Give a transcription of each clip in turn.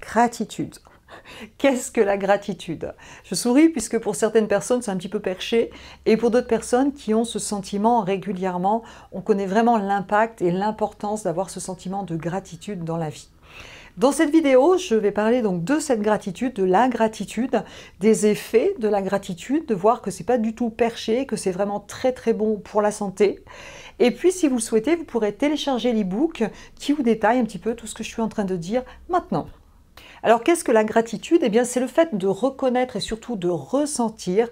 Gratitude. Qu'est-ce que la gratitude Je souris puisque pour certaines personnes c'est un petit peu perché et pour d'autres personnes qui ont ce sentiment régulièrement, on connaît vraiment l'impact et l'importance d'avoir ce sentiment de gratitude dans la vie. Dans cette vidéo, je vais parler donc de cette gratitude, de la gratitude, des effets de la gratitude, de voir que c'est pas du tout perché, que c'est vraiment très très bon pour la santé. Et puis si vous le souhaitez, vous pourrez télécharger l'e-book qui vous détaille un petit peu tout ce que je suis en train de dire maintenant. Alors qu'est-ce que la gratitude Eh bien c'est le fait de reconnaître et surtout de ressentir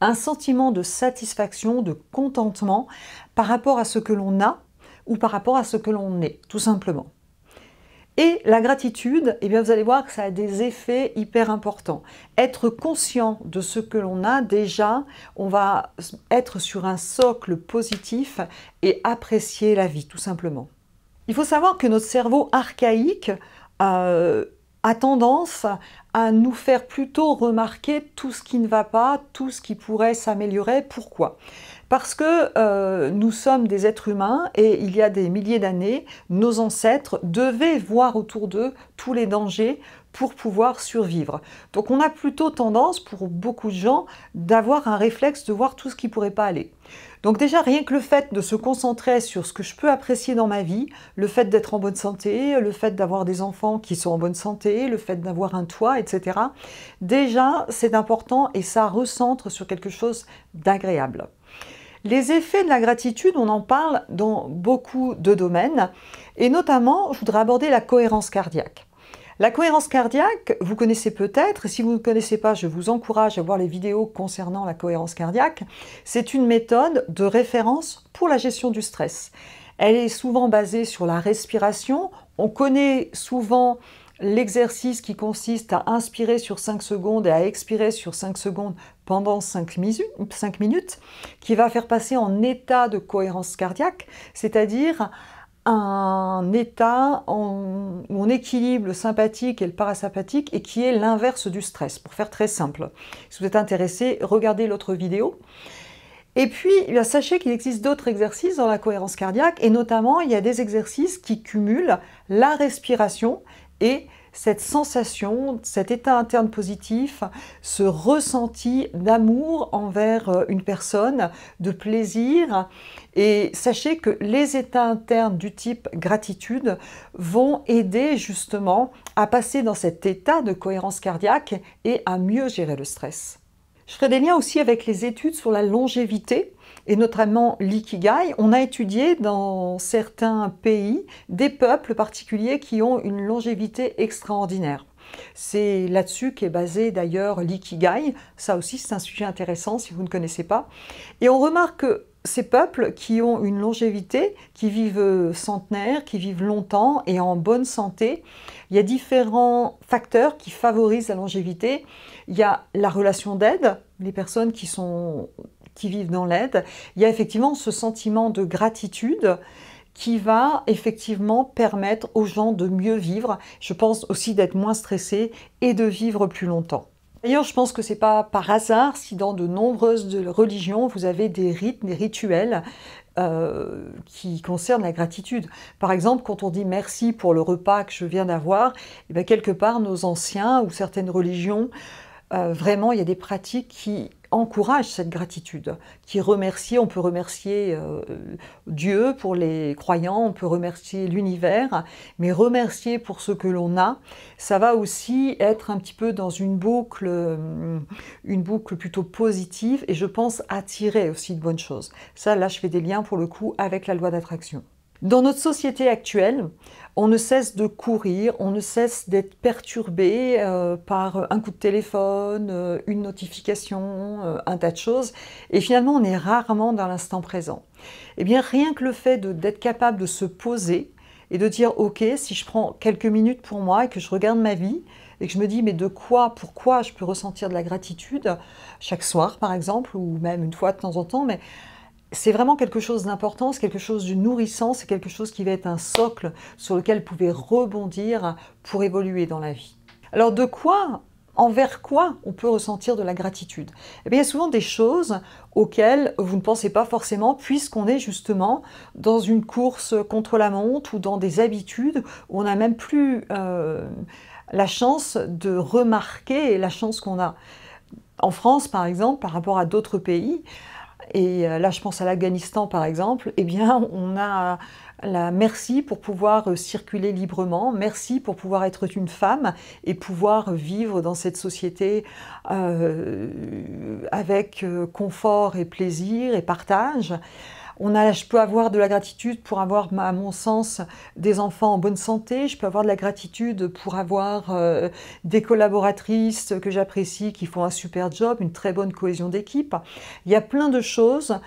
un sentiment de satisfaction, de contentement par rapport à ce que l'on a ou par rapport à ce que l'on est, tout simplement. Et la gratitude, eh bien vous allez voir que ça a des effets hyper importants. Être conscient de ce que l'on a déjà, on va être sur un socle positif et apprécier la vie tout simplement. Il faut savoir que notre cerveau archaïque euh, a tendance à nous faire plutôt remarquer tout ce qui ne va pas, tout ce qui pourrait s'améliorer. Pourquoi parce que euh, nous sommes des êtres humains et il y a des milliers d'années, nos ancêtres devaient voir autour d'eux tous les dangers pour pouvoir survivre. Donc on a plutôt tendance, pour beaucoup de gens, d'avoir un réflexe de voir tout ce qui ne pourrait pas aller. Donc déjà, rien que le fait de se concentrer sur ce que je peux apprécier dans ma vie, le fait d'être en bonne santé, le fait d'avoir des enfants qui sont en bonne santé, le fait d'avoir un toit, etc., déjà, c'est important et ça recentre sur quelque chose d'agréable. Les effets de la gratitude, on en parle dans beaucoup de domaines, et notamment, je voudrais aborder la cohérence cardiaque. La cohérence cardiaque, vous connaissez peut-être, et si vous ne connaissez pas, je vous encourage à voir les vidéos concernant la cohérence cardiaque. C'est une méthode de référence pour la gestion du stress. Elle est souvent basée sur la respiration. On connaît souvent l'exercice qui consiste à inspirer sur 5 secondes et à expirer sur 5 secondes pendant 5 minutes, qui va faire passer en état de cohérence cardiaque, c'est-à-dire un état en, où on équilibre le sympathique et le parasympathique et qui est l'inverse du stress, pour faire très simple. Si vous êtes intéressé, regardez l'autre vidéo. Et puis, eh sachez qu'il existe d'autres exercices dans la cohérence cardiaque, et notamment, il y a des exercices qui cumulent la respiration et cette sensation, cet état interne positif, ce ressenti d'amour envers euh, une personne, de plaisir. Et sachez que les états internes du type gratitude vont aider justement à passer dans cet état de cohérence cardiaque et à mieux gérer le stress. Je ferai des liens aussi avec les études sur la longévité et notamment l'ikigai. On a étudié dans certains pays des peuples particuliers qui ont une longévité extraordinaire. C'est là-dessus qu'est basé d'ailleurs l'ikigai. Ça aussi, c'est un sujet intéressant si vous ne connaissez pas. Et on remarque que ces peuples qui ont une longévité, qui vivent euh, centenaires, qui vivent longtemps et en bonne santé, il y a différents facteurs qui favorisent la longévité. Il y a la relation d'aide, les personnes qui, sont, qui vivent dans l'aide. Il y a effectivement ce sentiment de gratitude qui va effectivement permettre aux gens de mieux vivre. Je pense aussi d'être moins stressés et de vivre plus longtemps. D'ailleurs, je pense que ce n'est pas par hasard si dans de nombreuses religions, vous avez des rites, des rituels euh, qui concernent la gratitude. Par exemple, quand on dit merci pour le repas que je viens d'avoir, eh ben, quelque part, nos anciens ou certaines religions, euh, vraiment, il y a des pratiques qui encourage cette gratitude, qui remercie, on peut remercier euh, Dieu pour les croyants, on peut remercier l'univers, mais remercier pour ce que l'on a, ça va aussi être un petit peu dans une boucle, euh, une boucle plutôt positive, et je pense attirer aussi de bonnes choses. Ça, là, je fais des liens pour le coup avec la loi d'attraction. Dans notre société actuelle, on ne cesse de courir, on ne cesse d'être perturbé euh, par un coup de téléphone, euh, une notification, euh, un tas de choses, et finalement on est rarement dans l'instant présent. Eh bien rien que le fait d'être capable de se poser et de dire ok, si je prends quelques minutes pour moi et que je regarde ma vie, et que je me dis mais de quoi, pourquoi je peux ressentir de la gratitude chaque soir par exemple, ou même une fois de temps en temps, mais c'est vraiment quelque chose d'important, c'est quelque chose de nourrissant, c'est quelque chose qui va être un socle sur lequel vous pouvez rebondir pour évoluer dans la vie. Alors de quoi envers quoi on peut ressentir de la gratitude eh Il y a souvent des choses auxquelles vous ne pensez pas forcément puisqu'on est justement dans une course contre la montre ou dans des habitudes où on n'a même plus euh, la chance de remarquer la chance qu'on a. En France, par exemple, par rapport à d'autres pays, et euh, là je pense à l'Afghanistan par exemple, eh bien on a euh, la merci pour pouvoir euh, circuler librement, merci pour pouvoir être une femme et pouvoir vivre dans cette société avec confort et plaisir et partage. On a, je peux avoir de la gratitude pour avoir, à mon sens, des enfants en bonne santé. Je peux avoir de la gratitude pour avoir euh, des collaboratrices que j'apprécie, qui font un super job, une très bonne cohésion d'équipe. Il y a plein de choses.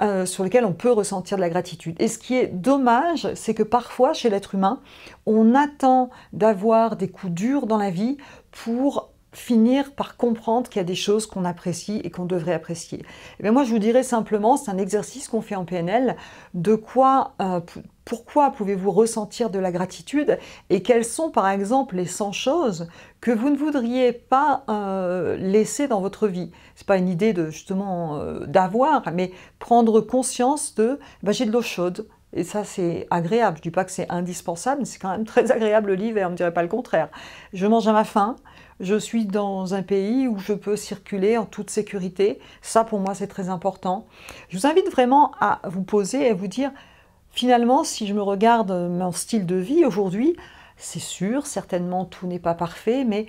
Euh, sur lesquelles on peut ressentir de la gratitude. Et ce qui est dommage, c'est que parfois chez l'être humain, on attend d'avoir des coups durs dans la vie pour finir par comprendre qu'il y a des choses qu'on apprécie et qu'on devrait apprécier. Et eh bien moi, je vous dirais simplement, c'est un exercice qu'on fait en PNL, de quoi, euh, pourquoi pouvez-vous ressentir de la gratitude et quelles sont par exemple les 100 choses que vous ne voudriez pas euh, laisser dans votre vie. C'est pas une idée de justement euh, d'avoir, mais prendre conscience de bah, j'ai de l'eau chaude, et ça, c'est agréable. Je ne dis pas que c'est indispensable, mais c'est quand même très agréable l'hiver, on ne dirait pas le contraire. Je mange à ma faim, je suis dans un pays où je peux circuler en toute sécurité. Ça, pour moi, c'est très important. Je vous invite vraiment à vous poser et à vous dire, finalement, si je me regarde mon style de vie aujourd'hui, c'est sûr, certainement, tout n'est pas parfait, mais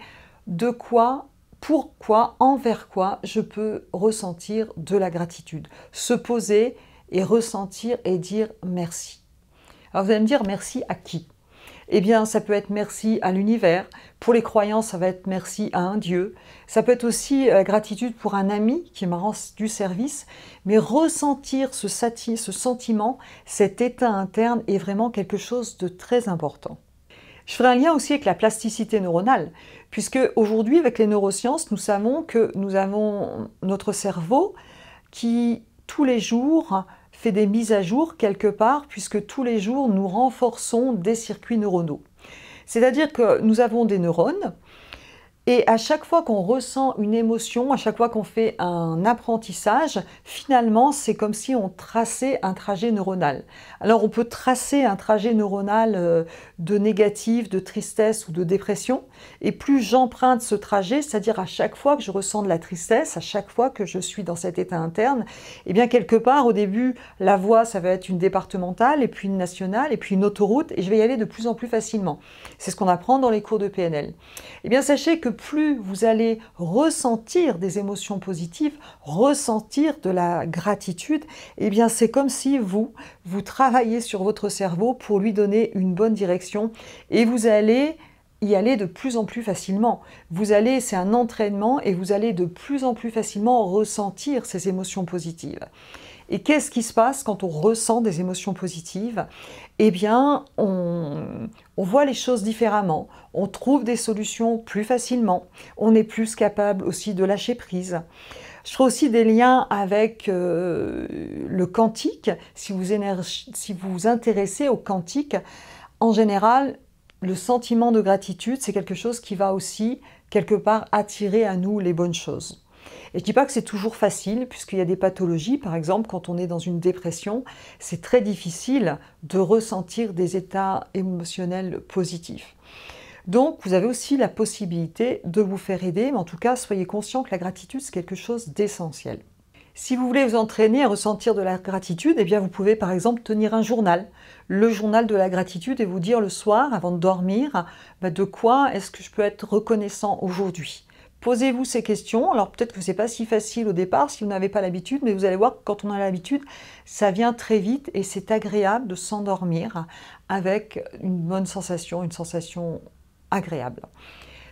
de quoi pourquoi, envers quoi je peux ressentir de la gratitude. Se poser et ressentir et dire merci. Alors vous allez me dire merci à qui eh bien, ça peut être merci à l'univers. Pour les croyants, ça va être merci à un Dieu. Ça peut être aussi euh, gratitude pour un ami qui m'a rendu service. Mais ressentir ce, ce sentiment, cet état interne est vraiment quelque chose de très important. Je ferai un lien aussi avec la plasticité neuronale, puisque aujourd'hui, avec les neurosciences, nous savons que nous avons notre cerveau qui, tous les jours, fait des mises à jour quelque part, puisque tous les jours, nous renforçons des circuits neuronaux. C'est-à-dire que nous avons des neurones et à chaque fois qu'on ressent une émotion, à chaque fois qu'on fait un apprentissage, finalement, c'est comme si on traçait un trajet neuronal. Alors, on peut tracer un trajet neuronal euh, de négatif, de tristesse ou de dépression. Et plus j'emprunte ce trajet, c'est-à-dire à chaque fois que je ressens de la tristesse, à chaque fois que je suis dans cet état interne, et eh bien, quelque part, au début, la voie, ça va être une départementale, et puis une nationale, et puis une autoroute, et je vais y aller de plus en plus facilement. C'est ce qu'on apprend dans les cours de PNL. Et eh bien, sachez que plus vous allez ressentir des émotions positives, ressentir de la gratitude, eh bien c'est comme si vous, vous travaillez sur votre cerveau pour lui donner une bonne direction et vous allez y aller de plus en plus facilement. Vous allez, c'est un entraînement et vous allez de plus en plus facilement ressentir ces émotions positives. Et qu'est-ce qui se passe quand on ressent des émotions positives Eh bien, on, voit les choses différemment, on trouve des solutions plus facilement, on est plus capable aussi de lâcher prise. Je trouve aussi des liens avec euh, le quantique, si vous, si vous vous intéressez au quantique. En général, le sentiment de gratitude, c'est quelque chose qui va aussi, quelque part, attirer à nous les bonnes choses. Et je dis pas que c'est toujours facile, puisqu'il y a des pathologies, par exemple, quand on est dans une dépression, c'est très difficile de ressentir des états émotionnels positifs. Donc, vous avez aussi la possibilité de vous faire aider, mais en tout cas, soyez conscient que la gratitude, c'est quelque chose d'essentiel. Si vous voulez vous entraîner à ressentir de la gratitude, eh bien vous pouvez par exemple tenir un journal, le journal de la gratitude, et vous dire le soir, avant de dormir, bah, de quoi est-ce que je peux être reconnaissant aujourd'hui Posez-vous ces questions. Alors peut-être que n'est pas si facile au départ si vous n'avez pas l'habitude, mais vous allez voir que quand on a l'habitude, ça vient très vite et c'est agréable de s'endormir avec une bonne sensation, une sensation agréable.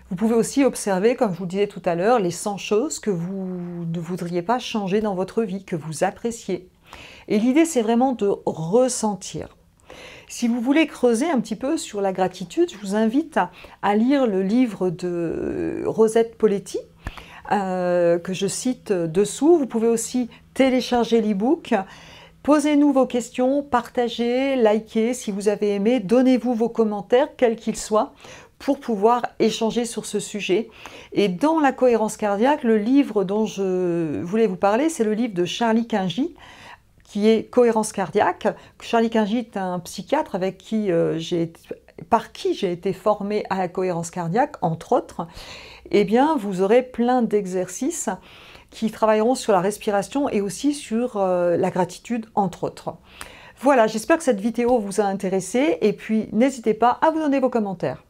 Vous pouvez aussi observer, comme je vous disais tout à l'heure, les 100 choses que vous ne voudriez pas changer dans votre vie, que vous appréciez. Et l'idée, c'est vraiment de ressentir. Si vous voulez creuser un petit peu sur la gratitude, je vous invite à, lire le livre de Rosette Poletti, euh, que je cite dessous. Vous pouvez aussi télécharger l'e-book. Posez-nous vos questions, partagez, likez si vous avez aimé, donnez-vous vos commentaires, quels qu'ils soient, pour pouvoir échanger sur ce sujet. Et dans la cohérence cardiaque, le livre dont je voulais vous parler, c'est le livre de Charlie Kingy, qui est Cohérence cardiaque. Charlie est un psychiatre avec qui euh, j'ai par qui j'ai été formée à la cohérence cardiaque, entre autres, et eh bien, vous aurez plein d'exercices qui travailleront sur la respiration et aussi sur euh, la gratitude, entre autres. Voilà, j'espère que cette vidéo vous a intéressé et puis n'hésitez pas à vous donner vos commentaires.